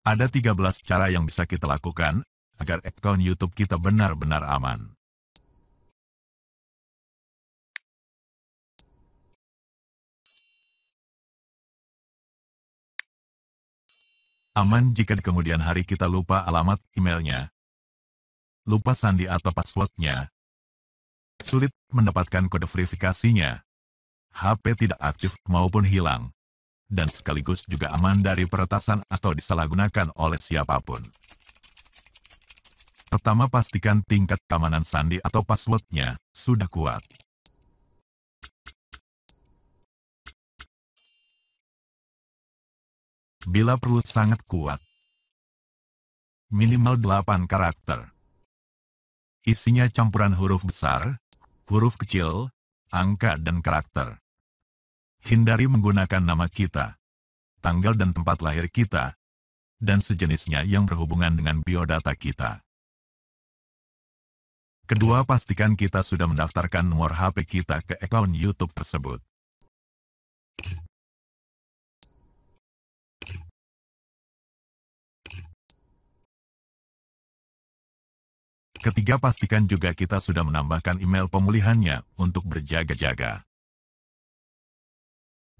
Ada 13 cara yang bisa kita lakukan agar account YouTube kita benar-benar aman. Aman jika di kemudian hari kita lupa alamat emailnya, lupa sandi atau passwordnya, sulit mendapatkan kode verifikasinya, HP tidak aktif maupun hilang dan sekaligus juga aman dari peretasan atau disalahgunakan oleh siapapun. Pertama pastikan tingkat keamanan sandi atau passwordnya sudah kuat. Bila perlu sangat kuat. Minimal 8 karakter. Isinya campuran huruf besar, huruf kecil, angka dan karakter. Hindari menggunakan nama kita, tanggal dan tempat lahir kita, dan sejenisnya yang berhubungan dengan biodata kita. Kedua, pastikan kita sudah mendaftarkan nomor HP kita ke akun YouTube tersebut. Ketiga, pastikan juga kita sudah menambahkan email pemulihannya untuk berjaga-jaga.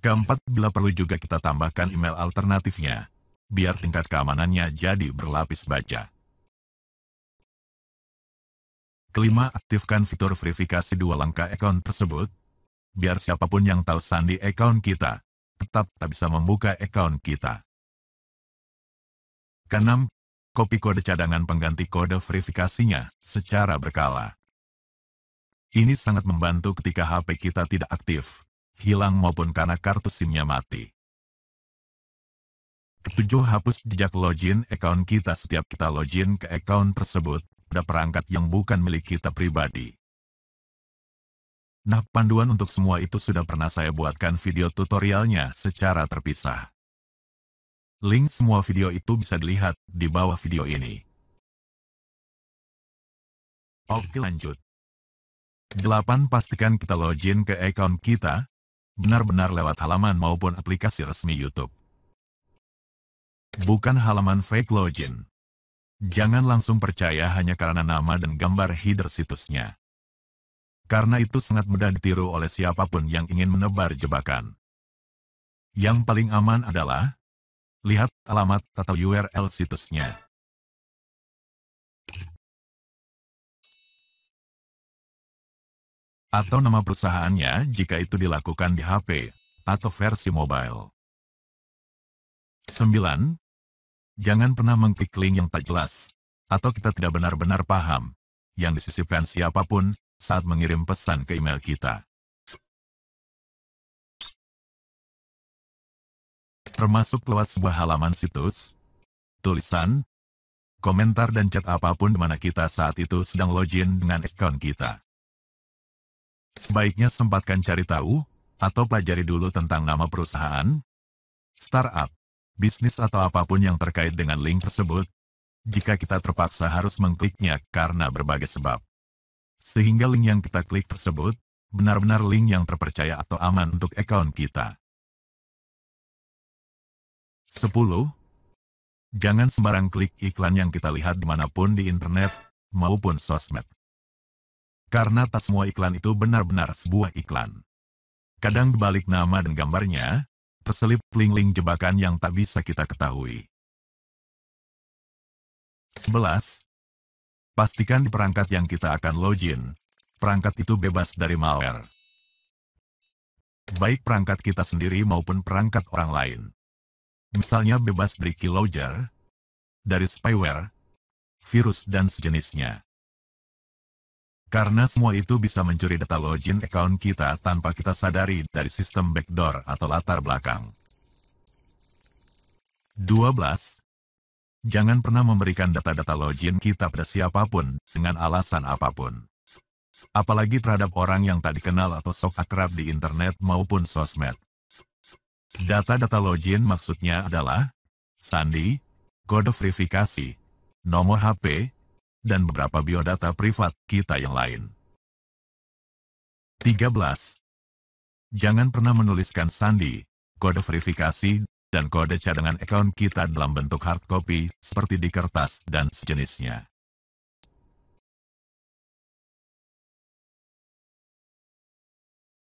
Keempat bila perlu juga kita tambahkan email alternatifnya, biar tingkat keamanannya jadi berlapis baja. Kelima, aktifkan fitur verifikasi dua langkah account tersebut, biar siapapun yang tahu sandi account kita, tetap tak bisa membuka account kita. Keenam, kopi kode cadangan pengganti kode verifikasinya secara berkala. Ini sangat membantu ketika HP kita tidak aktif, hilang maupun karena kartu SIM-nya mati. Ketujuh, hapus jejak login account kita setiap kita login ke account tersebut, ada perangkat yang bukan milik kita pribadi. Nah, panduan untuk semua itu sudah pernah saya buatkan video tutorialnya secara terpisah. Link semua video itu bisa dilihat di bawah video ini. Oke lanjut. 8. Pastikan kita login ke account kita, benar-benar lewat halaman maupun aplikasi resmi YouTube. Bukan halaman fake login. Jangan langsung percaya hanya karena nama dan gambar header situsnya. Karena itu sangat mudah ditiru oleh siapapun yang ingin menebar jebakan. Yang paling aman adalah lihat alamat atau URL situsnya. atau nama perusahaannya jika itu dilakukan di HP atau versi mobile. 9. Jangan pernah mengklik link yang tak jelas atau kita tidak benar-benar paham yang disisipkan siapapun saat mengirim pesan ke email kita. Termasuk lewat sebuah halaman situs, tulisan, komentar dan chat apapun di mana kita saat itu sedang login dengan account kita. Sebaiknya sempatkan cari tahu, atau pelajari dulu tentang nama perusahaan, startup, bisnis atau apapun yang terkait dengan link tersebut, jika kita terpaksa harus mengkliknya karena berbagai sebab. Sehingga link yang kita klik tersebut, benar-benar link yang terpercaya atau aman untuk account kita. 10. Jangan sembarang klik iklan yang kita lihat dimanapun di internet maupun sosmed. Karena tak semua iklan itu benar-benar sebuah iklan. Kadang dibalik nama dan gambarnya, terselip link-link jebakan yang tak bisa kita ketahui. 11. Pastikan di perangkat yang kita akan login, perangkat itu bebas dari malware. Baik perangkat kita sendiri maupun perangkat orang lain. Misalnya bebas dari keylogger, dari spyware, virus dan sejenisnya. Karena semua itu bisa mencuri data login account kita tanpa kita sadari dari sistem backdoor atau latar belakang. 12. Jangan pernah memberikan data-data login kita pada siapapun dengan alasan apapun. Apalagi terhadap orang yang tak dikenal atau sok akrab di internet maupun sosmed. Data-data login maksudnya adalah sandi, kode verifikasi, nomor HP, dan beberapa biodata privat kita yang lain. 13. Jangan pernah menuliskan sandi, kode verifikasi, dan kode cadangan account kita dalam bentuk hard copy seperti di kertas dan sejenisnya.